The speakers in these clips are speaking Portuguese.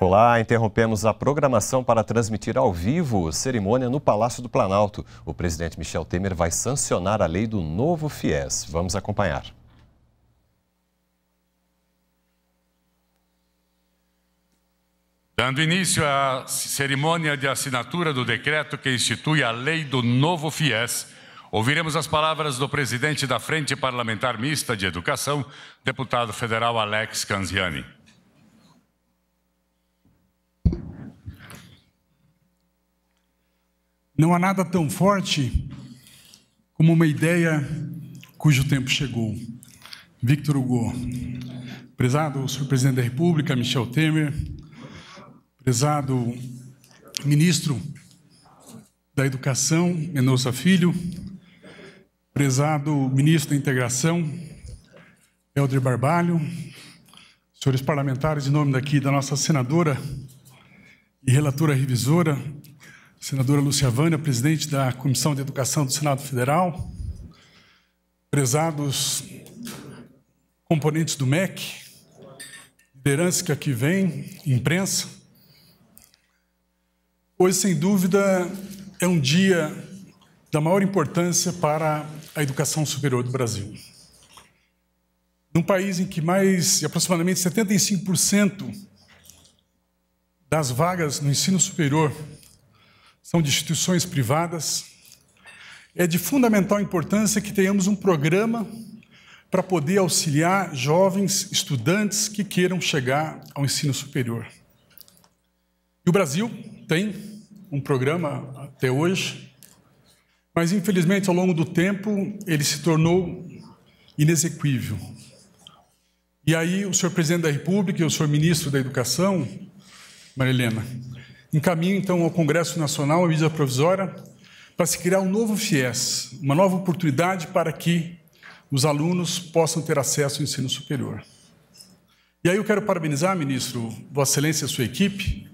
Olá, interrompemos a programação para transmitir ao vivo cerimônia no Palácio do Planalto. O presidente Michel Temer vai sancionar a lei do novo FIES. Vamos acompanhar. Dando início à cerimônia de assinatura do decreto que institui a lei do novo FIES, ouviremos as palavras do presidente da Frente Parlamentar Mista de Educação, deputado federal Alex Canziani. Não há nada tão forte como uma ideia cujo tempo chegou. Victor Hugo. Prezado Sr. presidente da República, Michel Temer, prezado ministro da Educação, Mendonça Filho, prezado ministro da Integração, Helder Barbalho, senhores parlamentares, em nome daqui da nossa senadora e relatora revisora, senadora Lúcia Vânia, presidente da Comissão de Educação do Senado Federal, prezados componentes do MEC, liderança que aqui vem, imprensa. Hoje, sem dúvida, é um dia da maior importância para a educação superior do Brasil. Num país em que mais aproximadamente 75% das vagas no ensino superior são de instituições privadas. É de fundamental importância que tenhamos um programa para poder auxiliar jovens estudantes que queiram chegar ao ensino superior. E o Brasil tem um programa até hoje, mas infelizmente ao longo do tempo ele se tornou inexequível. E aí o senhor presidente da República e o senhor ministro da Educação, Marilena, encaminho então ao Congresso Nacional a medida provisória para se criar um novo FIES, uma nova oportunidade para que os alunos possam ter acesso ao ensino superior. E aí eu quero parabenizar, ministro, Vossa Excelência e a sua equipe,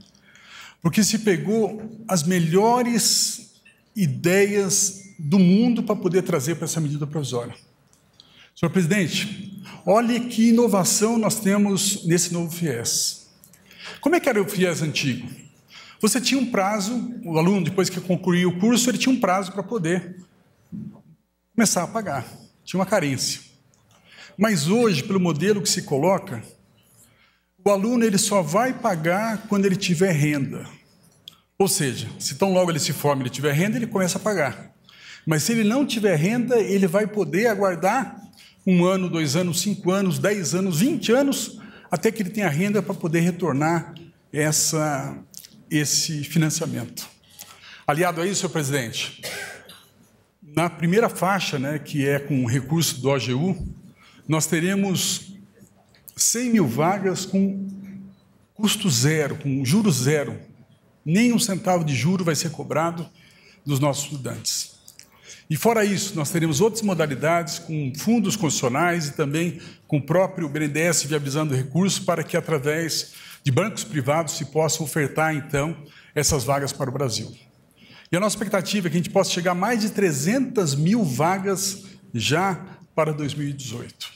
porque se pegou as melhores ideias do mundo para poder trazer para essa medida provisória. Senhor presidente, olhe que inovação nós temos nesse novo FIES. Como é que era o FIES antigo? Você tinha um prazo, o aluno, depois que concluía o curso, ele tinha um prazo para poder começar a pagar. Tinha uma carência. Mas hoje, pelo modelo que se coloca, o aluno ele só vai pagar quando ele tiver renda. Ou seja, se tão logo ele se forma, ele tiver renda, ele começa a pagar. Mas se ele não tiver renda, ele vai poder aguardar um ano, dois anos, cinco anos, dez anos, vinte anos, até que ele tenha renda para poder retornar essa, esse financiamento. Aliado a isso, senhor presidente, na primeira faixa, né, que é com recurso do OGU, nós teremos 100 mil vagas com custo zero, com juro zero. Nem um centavo de juro vai ser cobrado dos nossos estudantes. E fora isso, nós teremos outras modalidades com fundos constitucionais e também com o próprio BNDES viabilizando recursos para que, através de bancos privados se possam ofertar, então, essas vagas para o Brasil. E a nossa expectativa é que a gente possa chegar a mais de 300 mil vagas já para 2018.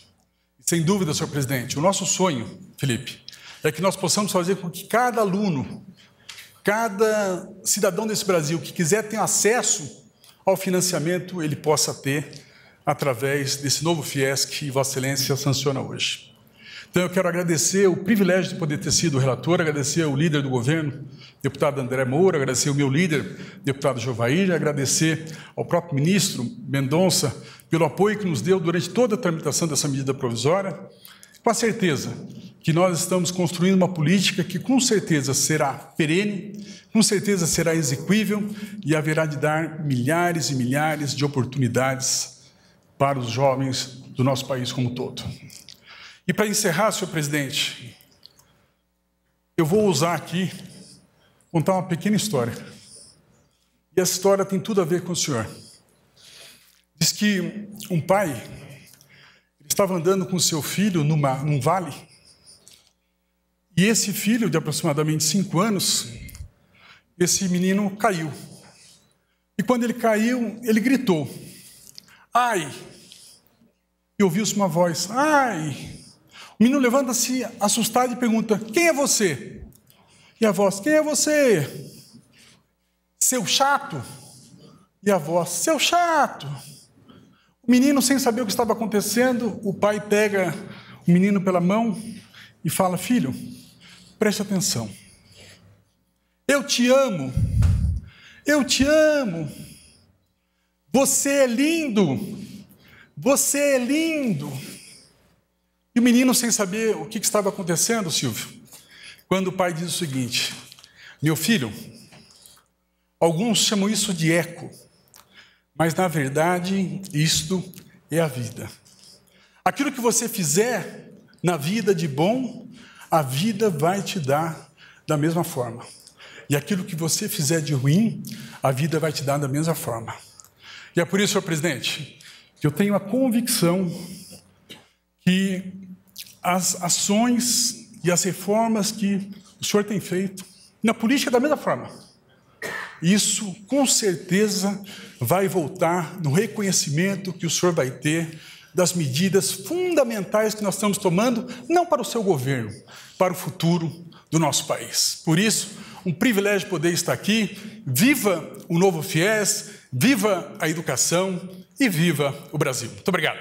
Sem dúvida, senhor presidente, o nosso sonho, Felipe, é que nós possamos fazer com que cada aluno, cada cidadão desse Brasil que quiser ter acesso ao financiamento, ele possa ter através desse novo FIES que Vossa Excelência sanciona hoje. Então eu quero agradecer o privilégio de poder ter sido relator, agradecer ao líder do governo, deputado André Moura, agradecer ao meu líder, deputado Jovair, agradecer ao próprio ministro Mendonça pelo apoio que nos deu durante toda a tramitação dessa medida provisória. Com a certeza que nós estamos construindo uma política que com certeza será perene, com certeza será exequível e haverá de dar milhares e milhares de oportunidades para os jovens do nosso país como um todo. E para encerrar, senhor presidente, eu vou usar aqui contar uma pequena história. E essa história tem tudo a ver com o senhor. Diz que um pai estava andando com seu filho numa, num vale e esse filho, de aproximadamente cinco anos, esse menino caiu. E quando ele caiu, ele gritou: Ai! E ouviu-se uma voz: Ai! O menino levanta-se assustado e pergunta: Quem é você? E a voz: Quem é você? Seu chato? E a voz: Seu chato. O menino, sem saber o que estava acontecendo, o pai pega o menino pela mão e fala: Filho, preste atenção. Eu te amo. Eu te amo. Você é lindo. Você é lindo. E o menino, sem saber o que, que estava acontecendo, Silvio, quando o pai diz o seguinte: Meu filho, alguns chamam isso de eco, mas na verdade isto é a vida. Aquilo que você fizer na vida de bom, a vida vai te dar da mesma forma. E aquilo que você fizer de ruim, a vida vai te dar da mesma forma. E é por isso, senhor presidente, que eu tenho a convicção que as ações e as reformas que o senhor tem feito. Na política, da mesma forma. Isso, com certeza, vai voltar no reconhecimento que o senhor vai ter das medidas fundamentais que nós estamos tomando, não para o seu governo, para o futuro do nosso país. Por isso, um privilégio poder estar aqui. Viva o novo FIES, viva a educação e viva o Brasil. Muito obrigado.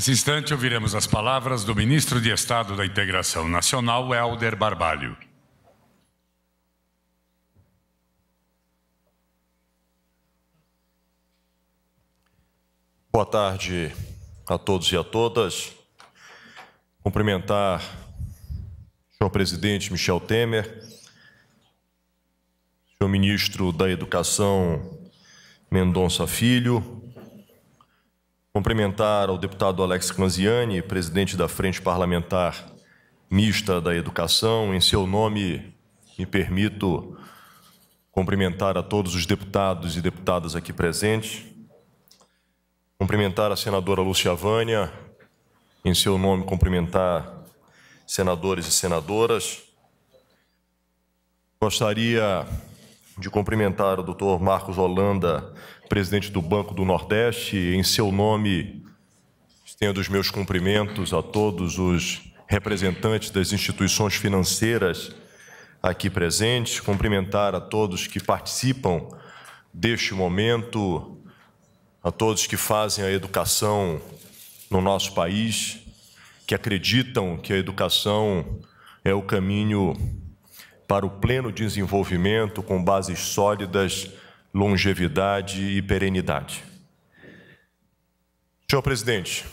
Nesse instante, ouviremos as palavras do ministro de Estado da Integração Nacional, Helder Barbalho. Boa tarde a todos e a todas. Cumprimentar o senhor presidente Michel Temer, o senhor ministro da Educação Mendonça Filho, cumprimentar ao deputado Alex Clanziani, presidente da Frente Parlamentar Mista da Educação. Em seu nome, me permito cumprimentar a todos os deputados e deputadas aqui presentes. Cumprimentar a senadora Lúcia Vânia, em seu nome cumprimentar senadores e senadoras. Gostaria de cumprimentar o Dr. Marcos Holanda, presidente do Banco do Nordeste. Em seu nome, estendo os meus cumprimentos a todos os representantes das instituições financeiras aqui presentes, cumprimentar a todos que participam deste momento, a todos que fazem a educação no nosso país, que acreditam que a educação é o caminho para o pleno desenvolvimento com bases sólidas, longevidade e perenidade. Senhor presidente,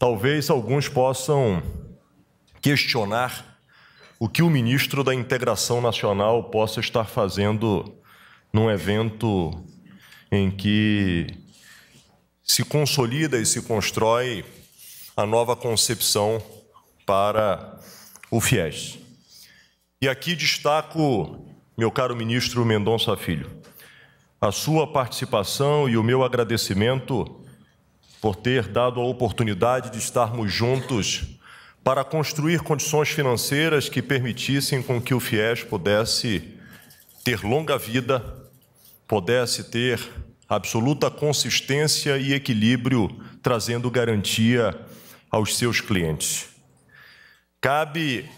talvez alguns possam questionar o que o ministro da Integração Nacional possa estar fazendo num evento em que se consolida e se constrói a nova concepção para o FIES. E aqui destaco, meu caro ministro Mendonça Filho, a sua participação e o meu agradecimento por ter dado a oportunidade de estarmos juntos para construir condições financeiras que permitissem com que o FIES pudesse ter longa vida, pudesse ter absoluta consistência e equilíbrio, trazendo garantia aos seus clientes. Cabe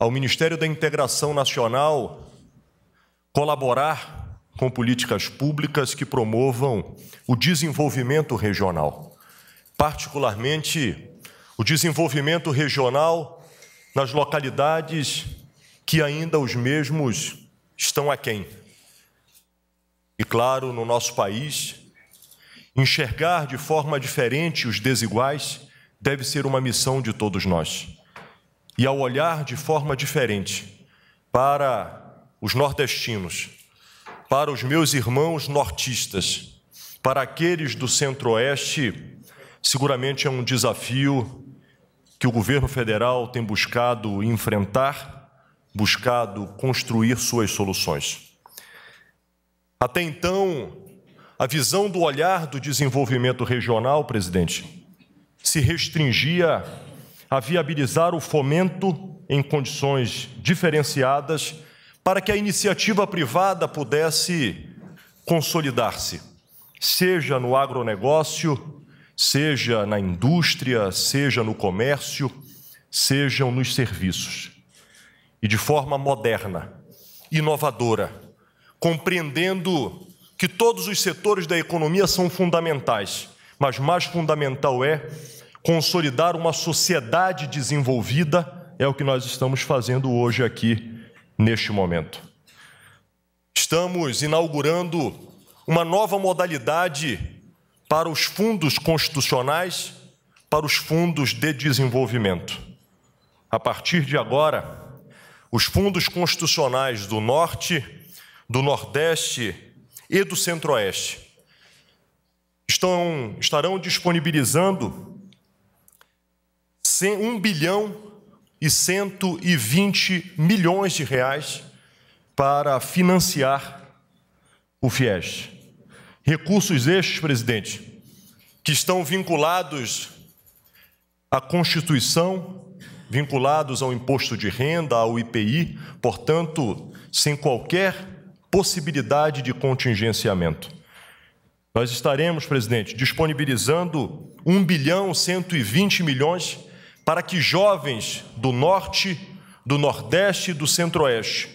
ao Ministério da Integração Nacional colaborar com políticas públicas que promovam o desenvolvimento regional, particularmente o desenvolvimento regional nas localidades que ainda os mesmos estão aquém. E claro, no nosso país, enxergar de forma diferente os desiguais deve ser uma missão de todos nós e ao olhar de forma diferente para os nordestinos, para os meus irmãos nortistas, para aqueles do centro-oeste, seguramente é um desafio que o governo federal tem buscado enfrentar, buscado construir suas soluções. Até então, a visão do olhar do desenvolvimento regional, presidente, se restringia a viabilizar o fomento em condições diferenciadas para que a iniciativa privada pudesse consolidar-se, seja no agronegócio, seja na indústria, seja no comércio, sejam nos serviços. E de forma moderna, inovadora, compreendendo que todos os setores da economia são fundamentais, mas mais fundamental é Consolidar uma sociedade desenvolvida é o que nós estamos fazendo hoje aqui, neste momento. Estamos inaugurando uma nova modalidade para os fundos constitucionais, para os fundos de desenvolvimento. A partir de agora, os fundos constitucionais do Norte, do Nordeste e do Centro-Oeste estão, estarão disponibilizando 1 bilhão e 120 milhões de reais para financiar o FIES. Recursos estes, presidente, que estão vinculados à Constituição, vinculados ao imposto de renda, ao IPI, portanto, sem qualquer possibilidade de contingenciamento. Nós estaremos, presidente, disponibilizando 1 bilhão 120 milhões para que jovens do norte, do nordeste e do centro-oeste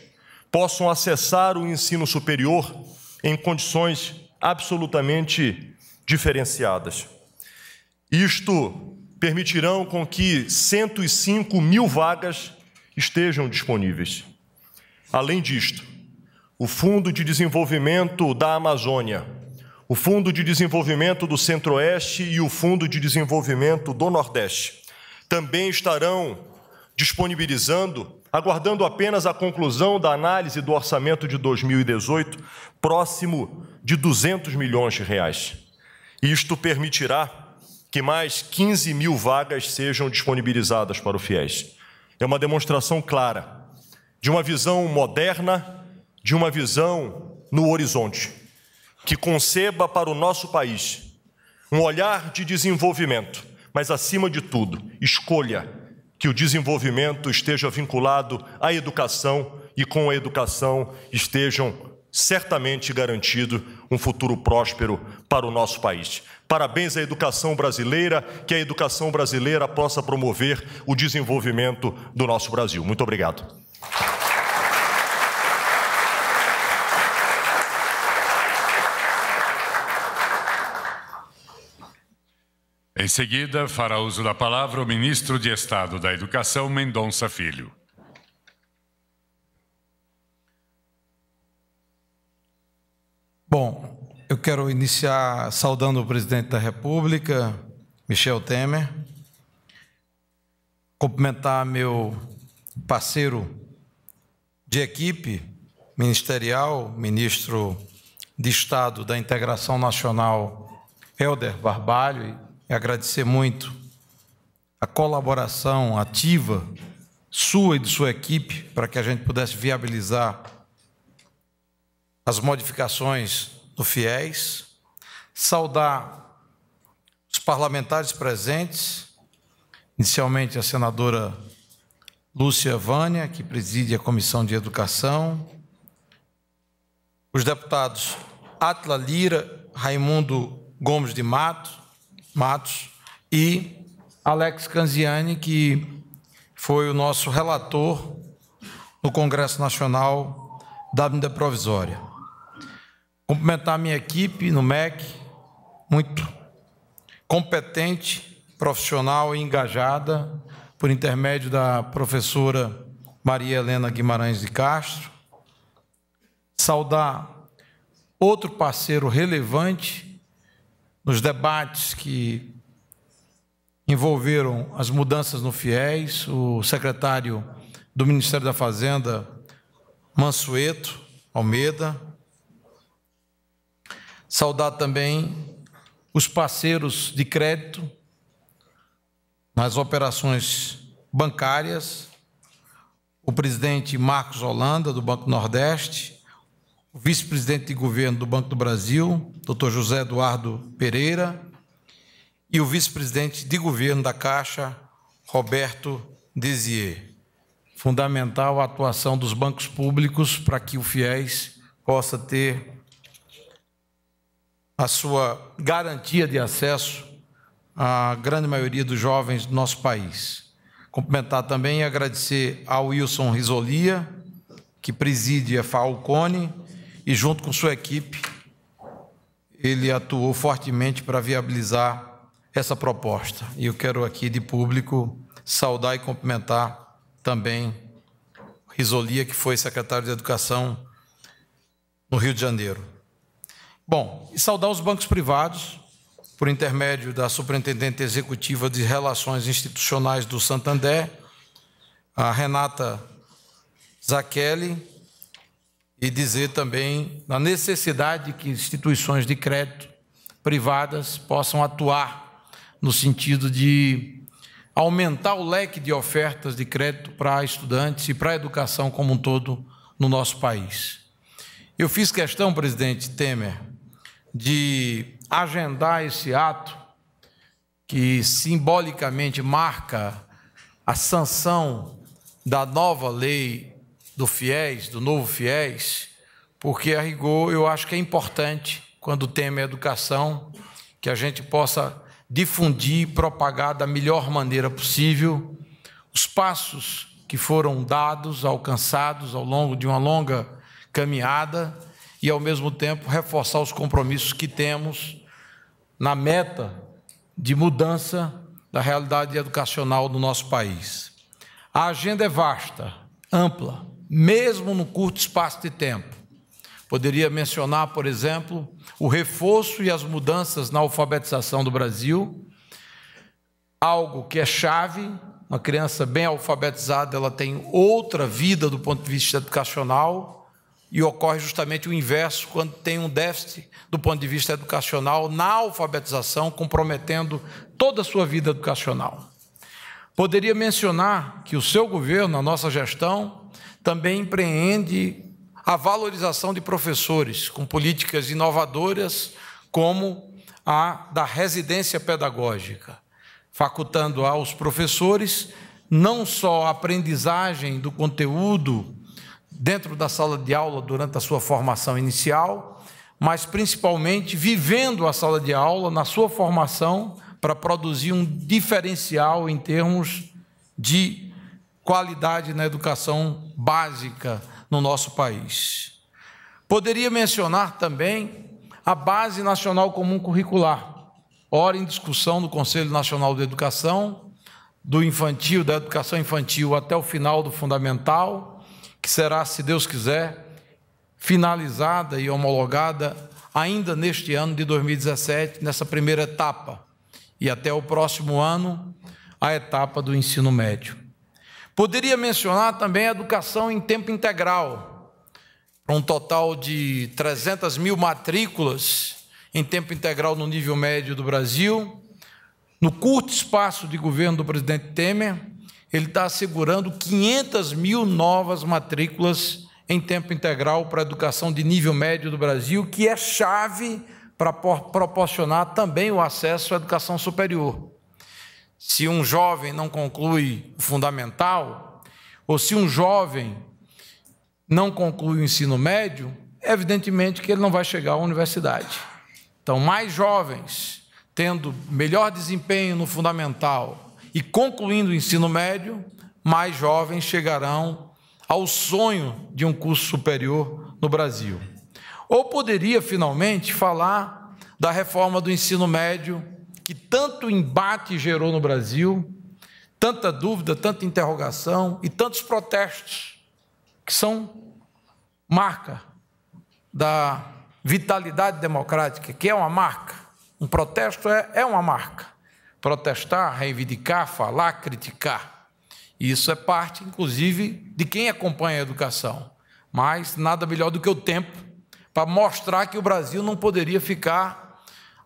possam acessar o ensino superior em condições absolutamente diferenciadas. Isto permitirão com que 105 mil vagas estejam disponíveis. Além disto, o Fundo de Desenvolvimento da Amazônia, o Fundo de Desenvolvimento do Centro-Oeste e o Fundo de Desenvolvimento do Nordeste também estarão disponibilizando, aguardando apenas a conclusão da análise do orçamento de 2018, próximo de 200 milhões de reais. Isto permitirá que mais 15 mil vagas sejam disponibilizadas para o FIES. É uma demonstração clara de uma visão moderna, de uma visão no horizonte, que conceba para o nosso país um olhar de desenvolvimento mas, acima de tudo, escolha que o desenvolvimento esteja vinculado à educação e, com a educação, estejam certamente garantido um futuro próspero para o nosso país. Parabéns à educação brasileira, que a educação brasileira possa promover o desenvolvimento do nosso Brasil. Muito obrigado. Em seguida, fará uso da palavra o ministro de Estado da Educação, Mendonça Filho. Bom, eu quero iniciar saudando o presidente da República, Michel Temer, cumprimentar meu parceiro de equipe ministerial, ministro de Estado da Integração Nacional, Helder Barbalho, e é agradecer muito a colaboração ativa sua e de sua equipe para que a gente pudesse viabilizar as modificações do FIES, saudar os parlamentares presentes, inicialmente a senadora Lúcia Vânia, que preside a Comissão de Educação, os deputados Atla Lira, Raimundo Gomes de Mato, Matos e Alex Canziani, que foi o nosso relator no Congresso Nacional da Vida provisória. Cumprimentar a minha equipe no MEC, muito competente, profissional e engajada, por intermédio da professora Maria Helena Guimarães de Castro. Saudar outro parceiro relevante nos debates que envolveram as mudanças no FIES, o secretário do Ministério da Fazenda, Mansueto Almeida. Saudar também os parceiros de crédito nas operações bancárias, o presidente Marcos Holanda, do Banco Nordeste, vice-presidente de governo do Banco do Brasil, Dr. José Eduardo Pereira, e o vice-presidente de governo da Caixa, Roberto Desier. Fundamental a atuação dos bancos públicos para que o FIES possa ter a sua garantia de acesso à grande maioria dos jovens do nosso país. Cumprimentar também e agradecer ao Wilson Risolia, que preside a Falcone, e, junto com sua equipe, ele atuou fortemente para viabilizar essa proposta. E eu quero aqui, de público, saudar e cumprimentar também Risolia, que foi secretário de Educação no Rio de Janeiro. Bom, e saudar os bancos privados, por intermédio da Superintendente Executiva de Relações Institucionais do Santander, a Renata Zachelli, e dizer também na necessidade que instituições de crédito privadas possam atuar no sentido de aumentar o leque de ofertas de crédito para estudantes e para a educação como um todo no nosso país. Eu fiz questão, presidente Temer, de agendar esse ato que simbolicamente marca a sanção da nova lei do FIES, do novo FIES, porque a rigor eu acho que é importante, quando o tema é educação, que a gente possa difundir, e propagar da melhor maneira possível os passos que foram dados, alcançados ao longo de uma longa caminhada e, ao mesmo tempo, reforçar os compromissos que temos na meta de mudança da realidade educacional do nosso país. A agenda é vasta, ampla, mesmo no curto espaço de tempo. Poderia mencionar, por exemplo, o reforço e as mudanças na alfabetização do Brasil, algo que é chave. Uma criança bem alfabetizada, ela tem outra vida do ponto de vista educacional e ocorre justamente o inverso quando tem um déficit do ponto de vista educacional na alfabetização, comprometendo toda a sua vida educacional. Poderia mencionar que o seu governo, a nossa gestão, também empreende a valorização de professores com políticas inovadoras, como a da residência pedagógica, facultando aos professores não só a aprendizagem do conteúdo dentro da sala de aula durante a sua formação inicial, mas principalmente vivendo a sala de aula na sua formação para produzir um diferencial em termos de qualidade na educação básica no nosso país. Poderia mencionar também a Base Nacional Comum Curricular, ora em discussão no Conselho Nacional de Educação, do infantil, da educação infantil até o final do fundamental, que será, se Deus quiser, finalizada e homologada ainda neste ano de 2017, nessa primeira etapa, e até o próximo ano, a etapa do ensino médio. Poderia mencionar também a educação em tempo integral, um total de 300 mil matrículas em tempo integral no nível médio do Brasil. No curto espaço de governo do presidente Temer, ele está assegurando 500 mil novas matrículas em tempo integral para a educação de nível médio do Brasil, que é chave para proporcionar também o acesso à educação superior se um jovem não conclui o fundamental, ou se um jovem não conclui o ensino médio, evidentemente que ele não vai chegar à universidade. Então, mais jovens tendo melhor desempenho no fundamental e concluindo o ensino médio, mais jovens chegarão ao sonho de um curso superior no Brasil. Ou poderia finalmente falar da reforma do ensino médio que tanto embate gerou no Brasil, tanta dúvida, tanta interrogação e tantos protestos, que são marca da vitalidade democrática, que é uma marca. Um protesto é, é uma marca. Protestar, reivindicar, falar, criticar. Isso é parte, inclusive, de quem acompanha a educação. Mas nada melhor do que o tempo para mostrar que o Brasil não poderia ficar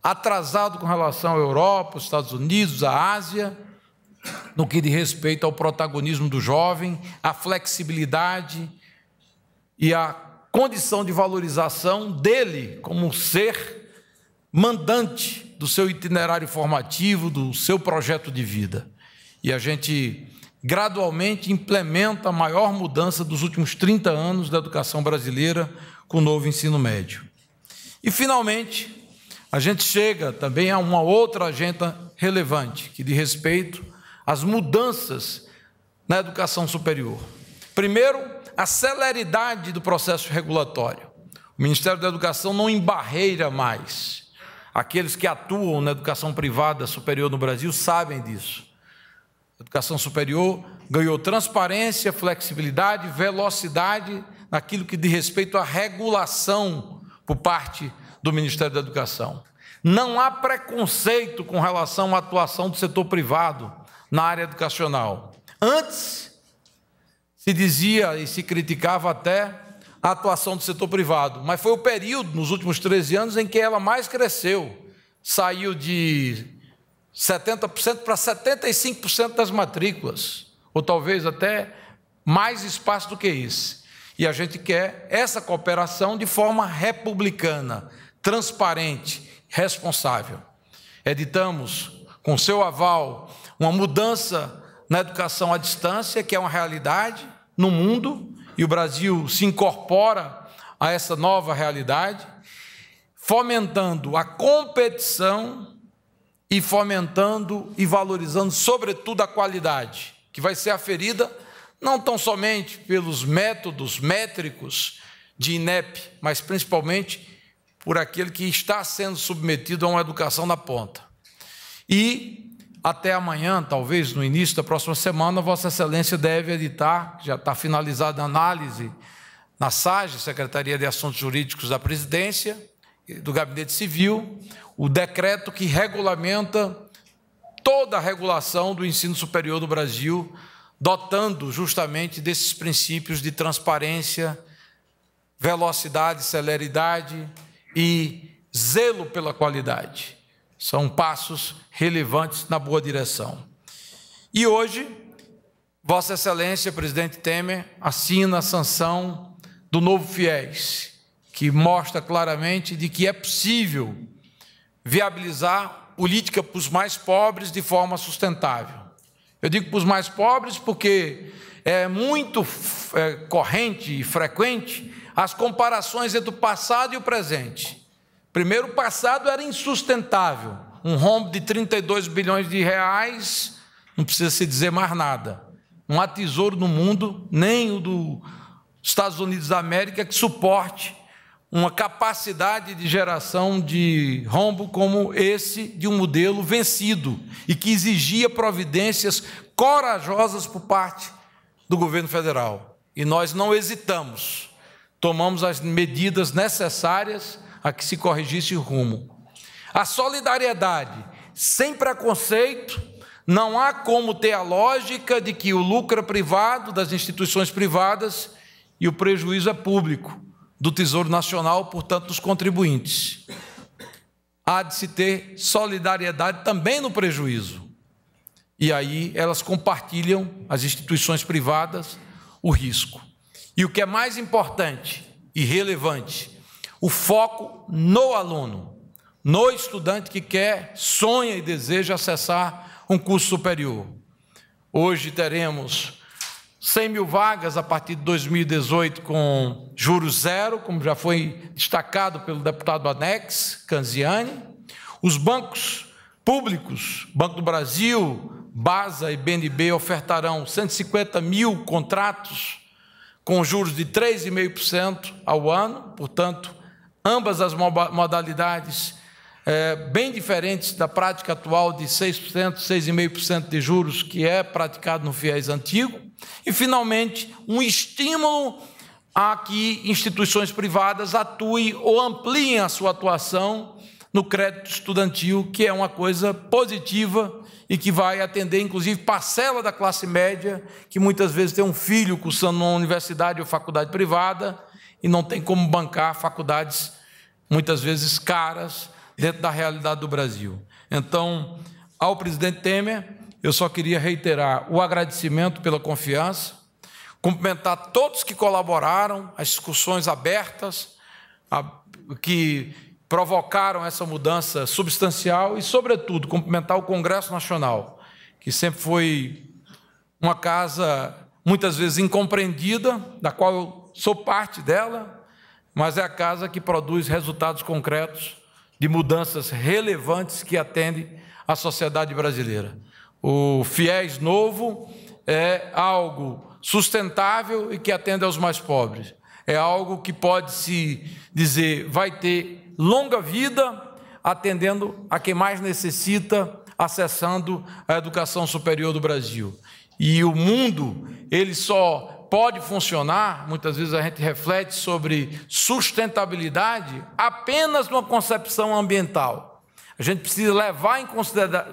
atrasado com relação à Europa, aos Estados Unidos, à Ásia, no que diz respeito ao protagonismo do jovem, à flexibilidade e à condição de valorização dele como ser mandante do seu itinerário formativo, do seu projeto de vida. E a gente gradualmente implementa a maior mudança dos últimos 30 anos da educação brasileira com o novo ensino médio. E finalmente, a gente chega também a uma outra agenda relevante, que diz respeito às mudanças na educação superior. Primeiro, a celeridade do processo regulatório. O Ministério da Educação não embarreira mais. Aqueles que atuam na educação privada superior no Brasil sabem disso. A educação superior ganhou transparência, flexibilidade, velocidade naquilo que diz respeito à regulação por parte do Ministério da Educação. Não há preconceito com relação à atuação do setor privado na área educacional. Antes, se dizia e se criticava até a atuação do setor privado, mas foi o período, nos últimos 13 anos, em que ela mais cresceu. Saiu de 70% para 75% das matrículas, ou talvez até mais espaço do que isso. E a gente quer essa cooperação de forma republicana, transparente, responsável. Editamos, com seu aval, uma mudança na educação à distância, que é uma realidade no mundo, e o Brasil se incorpora a essa nova realidade, fomentando a competição e fomentando e valorizando, sobretudo, a qualidade, que vai ser aferida não tão somente pelos métodos métricos de INEP, mas principalmente por aquele que está sendo submetido a uma educação na ponta. E até amanhã, talvez no início da próxima semana, Vossa Excelência deve editar, já está finalizada a análise na SAGE, Secretaria de Assuntos Jurídicos da Presidência, do Gabinete Civil, o decreto que regulamenta toda a regulação do ensino superior do Brasil, dotando justamente desses princípios de transparência, velocidade, celeridade, e zelo pela qualidade. São passos relevantes na boa direção. E hoje, Vossa Excelência, presidente Temer, assina a sanção do novo FIES, que mostra claramente de que é possível viabilizar política para os mais pobres de forma sustentável. Eu digo para os mais pobres porque é muito é, corrente e frequente as comparações entre o passado e o presente. Primeiro, o passado era insustentável, um rombo de 32 bilhões de reais, não precisa se dizer mais nada. Não há tesouro no mundo, nem o dos Estados Unidos da América, que suporte uma capacidade de geração de rombo como esse de um modelo vencido e que exigia providências corajosas por parte do governo federal. E nós não hesitamos tomamos as medidas necessárias a que se corrigisse o rumo. A solidariedade, sem preconceito, não há como ter a lógica de que o lucro é privado das instituições privadas e o prejuízo é público do Tesouro Nacional, portanto, dos contribuintes. Há de se ter solidariedade também no prejuízo. E aí elas compartilham, as instituições privadas, o risco. E o que é mais importante e relevante, o foco no aluno, no estudante que quer, sonha e deseja acessar um curso superior. Hoje teremos 100 mil vagas a partir de 2018 com juros zero, como já foi destacado pelo deputado Anex Canziani. Os bancos públicos, Banco do Brasil, BASA e BNB, ofertarão 150 mil contratos com juros de 3,5% ao ano, portanto, ambas as modalidades é, bem diferentes da prática atual de 6%, 6,5% de juros que é praticado no FIES antigo. E, finalmente, um estímulo a que instituições privadas atuem ou ampliem a sua atuação no crédito estudantil, que é uma coisa positiva e que vai atender, inclusive, parcela da classe média, que muitas vezes tem um filho cursando uma universidade ou faculdade privada e não tem como bancar faculdades, muitas vezes caras, dentro da realidade do Brasil. Então, ao presidente Temer, eu só queria reiterar o agradecimento pela confiança, cumprimentar todos que colaboraram, as discussões abertas, a, que provocaram essa mudança substancial e, sobretudo, cumprimentar o Congresso Nacional, que sempre foi uma casa muitas vezes incompreendida, da qual eu sou parte dela, mas é a casa que produz resultados concretos de mudanças relevantes que atendem a sociedade brasileira. O FIES novo é algo sustentável e que atende aos mais pobres. É algo que pode se dizer vai ter longa vida, atendendo a quem mais necessita, acessando a educação superior do Brasil. E o mundo, ele só pode funcionar, muitas vezes a gente reflete sobre sustentabilidade apenas numa concepção ambiental. A gente precisa levar em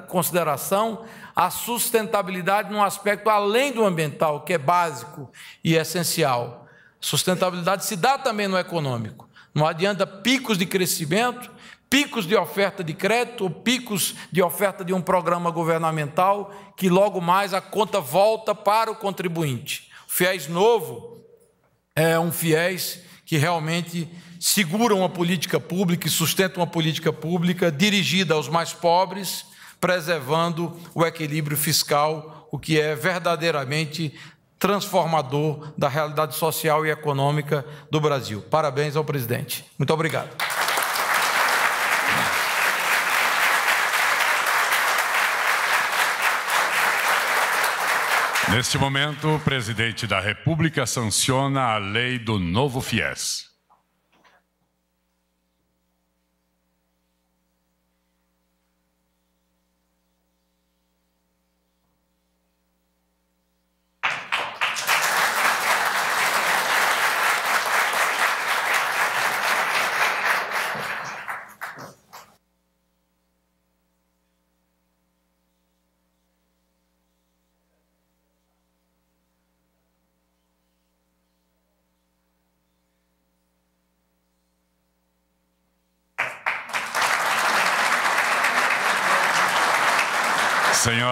consideração a sustentabilidade num aspecto além do ambiental, que é básico e essencial. Sustentabilidade se dá também no econômico. Não adianta picos de crescimento, picos de oferta de crédito, ou picos de oferta de um programa governamental, que logo mais a conta volta para o contribuinte. O fiéis novo é um fiéis que realmente segura uma política pública e sustenta uma política pública dirigida aos mais pobres, preservando o equilíbrio fiscal, o que é verdadeiramente transformador da realidade social e econômica do Brasil. Parabéns ao presidente. Muito obrigado. Neste momento, o presidente da República sanciona a lei do novo FIES.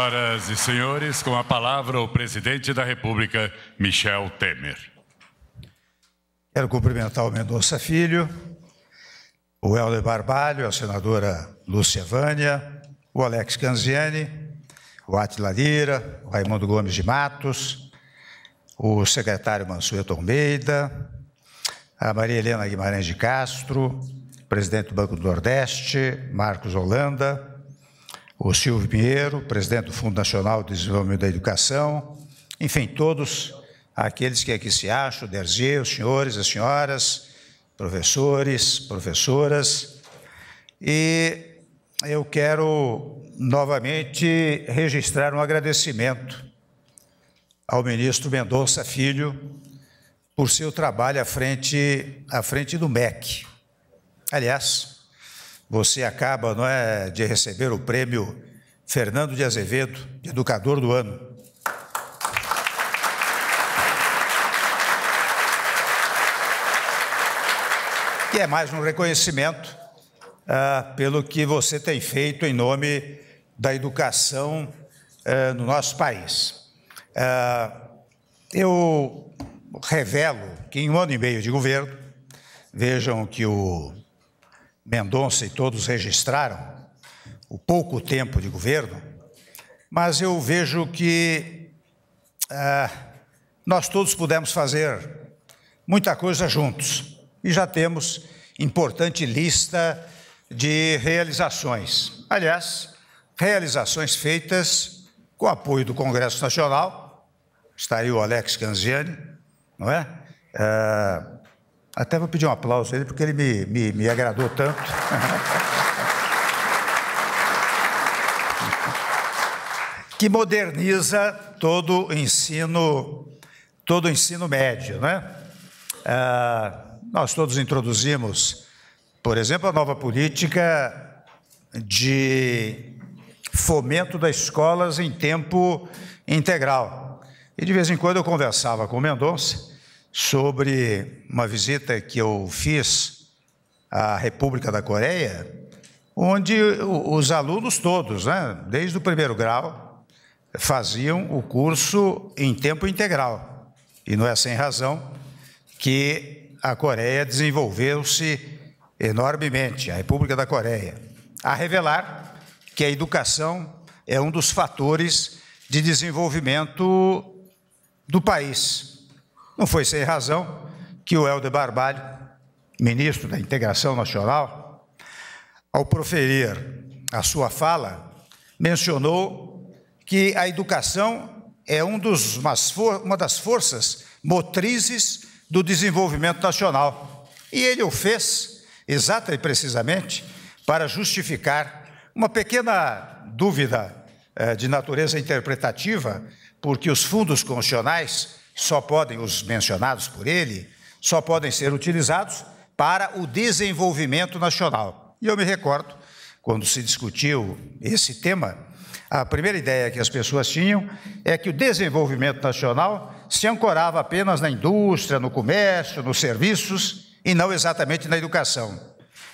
Senhoras e senhores, com a palavra o presidente da República, Michel Temer. Quero cumprimentar o Mendonça Filho, o Helder Barbalho, a senadora Lúcia Vânia, o Alex Canziani, o Atila Lira, o Raimundo Gomes de Matos, o secretário Mansueto Almeida, a Maria Helena Guimarães de Castro, presidente do Banco do Nordeste, Marcos Holanda, o Silvio Pinheiro, presidente do Fundo Nacional de Desenvolvimento da Educação, enfim, todos aqueles que aqui se acham, o Derzier, os senhores, as senhoras, professores, professoras. E eu quero novamente registrar um agradecimento ao ministro Mendonça Filho por seu trabalho à frente, à frente do MEC. Aliás, você acaba não é, de receber o prêmio Fernando de Azevedo, de Educador do Ano. que é mais um reconhecimento ah, pelo que você tem feito em nome da educação eh, no nosso país. Ah, eu revelo que em um ano e meio de governo, vejam que o Mendonça e todos registraram o pouco tempo de governo, mas eu vejo que ah, nós todos pudemos fazer muita coisa juntos e já temos importante lista de realizações. Aliás, realizações feitas com apoio do Congresso Nacional, está aí o Alex Canziani, não é? Ah, até vou pedir um aplauso a ele, porque ele me, me, me agradou tanto. que moderniza todo o ensino, todo o ensino médio. Né? Ah, nós todos introduzimos, por exemplo, a nova política de fomento das escolas em tempo integral. E de vez em quando eu conversava com o Mendonça, sobre uma visita que eu fiz à República da Coreia, onde os alunos todos, né, desde o primeiro grau, faziam o curso em tempo integral. E não é sem razão que a Coreia desenvolveu-se enormemente, a República da Coreia, a revelar que a educação é um dos fatores de desenvolvimento do país. Não foi sem razão que o Helder Barbalho, ministro da Integração Nacional, ao proferir a sua fala, mencionou que a educação é um dos, uma das forças motrizes do desenvolvimento nacional. E ele o fez, exata e precisamente, para justificar uma pequena dúvida eh, de natureza interpretativa, porque os fundos constitucionais só podem, os mencionados por ele, só podem ser utilizados para o desenvolvimento nacional. E eu me recordo, quando se discutiu esse tema, a primeira ideia que as pessoas tinham é que o desenvolvimento nacional se ancorava apenas na indústria, no comércio, nos serviços e não exatamente na educação.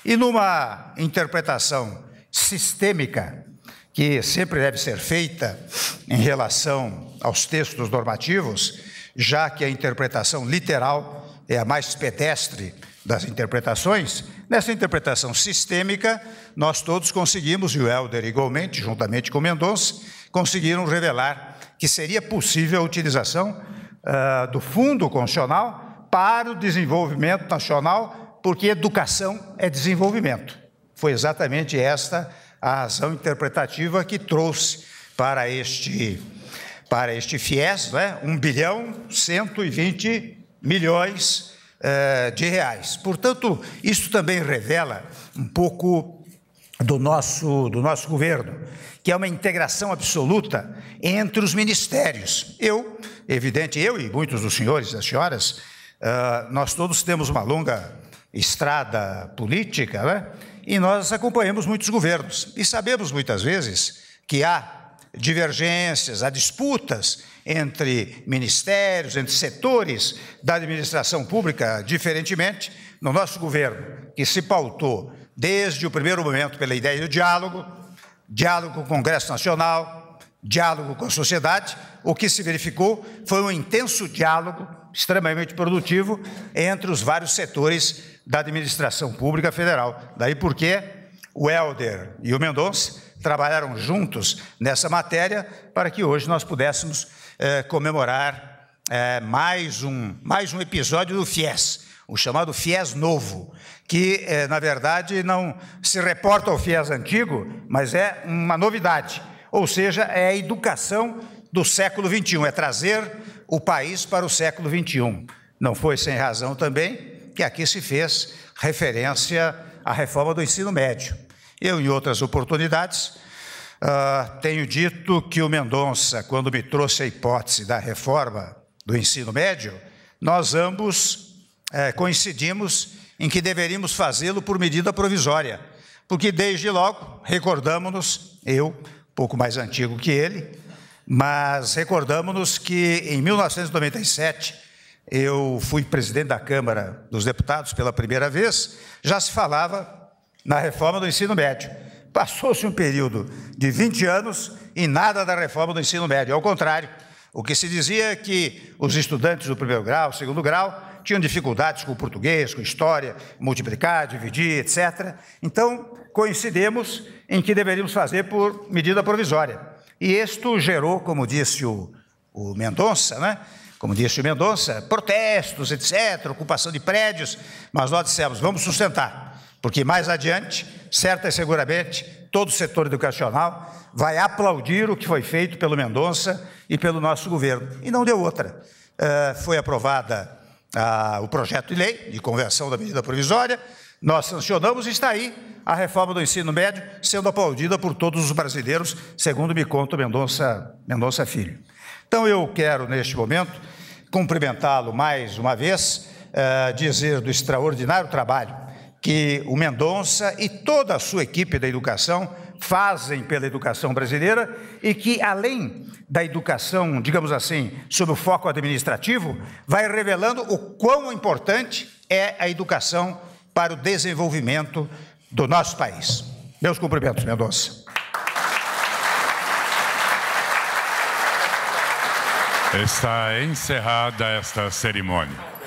E numa interpretação sistêmica, que sempre deve ser feita em relação aos textos normativos, já que a interpretação literal é a mais pedestre das interpretações, nessa interpretação sistêmica, nós todos conseguimos, e o Helder igualmente, juntamente com Mendonça, conseguiram revelar que seria possível a utilização uh, do fundo constitucional para o desenvolvimento nacional, porque educação é desenvolvimento. Foi exatamente esta a razão interpretativa que trouxe para este para este FIES, né, 1 bilhão 120 milhões eh, de reais. Portanto, isso também revela um pouco do nosso, do nosso governo, que é uma integração absoluta entre os ministérios. Eu, evidente, eu e muitos dos senhores e das senhoras, eh, nós todos temos uma longa estrada política, né? e nós acompanhamos muitos governos e sabemos muitas vezes que há divergências, há disputas entre ministérios, entre setores da administração pública, diferentemente no nosso governo, que se pautou desde o primeiro momento pela ideia do diálogo, diálogo com o Congresso Nacional, diálogo com a sociedade, o que se verificou foi um intenso diálogo extremamente produtivo entre os vários setores da administração pública federal. Daí porque o Helder e o Mendonça trabalharam juntos nessa matéria para que hoje nós pudéssemos eh, comemorar eh, mais, um, mais um episódio do FIES, o chamado FIES novo, que eh, na verdade não se reporta ao FIES antigo, mas é uma novidade, ou seja, é a educação do século XXI, é trazer o país para o século XXI. Não foi sem razão também que aqui se fez referência à reforma do ensino médio eu, em outras oportunidades, uh, tenho dito que o Mendonça, quando me trouxe a hipótese da reforma do ensino médio, nós ambos uh, coincidimos em que deveríamos fazê-lo por medida provisória, porque desde logo recordamos-nos, eu, pouco mais antigo que ele, mas recordamos-nos que em 1997 eu fui presidente da Câmara dos Deputados pela primeira vez, já se falava na reforma do ensino médio. Passou-se um período de 20 anos e nada da reforma do ensino médio. Ao contrário, o que se dizia é que os estudantes do primeiro grau, segundo grau, tinham dificuldades com o português, com história, multiplicar, dividir, etc. Então, coincidimos em que deveríamos fazer por medida provisória. E isto gerou, como disse o, o Mendonça, né? como disse o Mendonça, protestos, etc., ocupação de prédios, mas nós dissemos, vamos sustentar porque mais adiante, certa e é seguramente, todo o setor educacional vai aplaudir o que foi feito pelo Mendonça e pelo nosso governo. E não deu outra. Uh, foi aprovada uh, o projeto de lei de conversão da medida provisória, nós sancionamos e está aí a reforma do ensino médio sendo aplaudida por todos os brasileiros, segundo me conta Mendonça, Mendonça Filho. Então eu quero, neste momento, cumprimentá-lo mais uma vez, uh, dizer do extraordinário trabalho que o Mendonça e toda a sua equipe da educação fazem pela educação brasileira e que, além da educação, digamos assim, sob o foco administrativo, vai revelando o quão importante é a educação para o desenvolvimento do nosso país. Meus cumprimentos, Mendonça. Está encerrada esta cerimônia.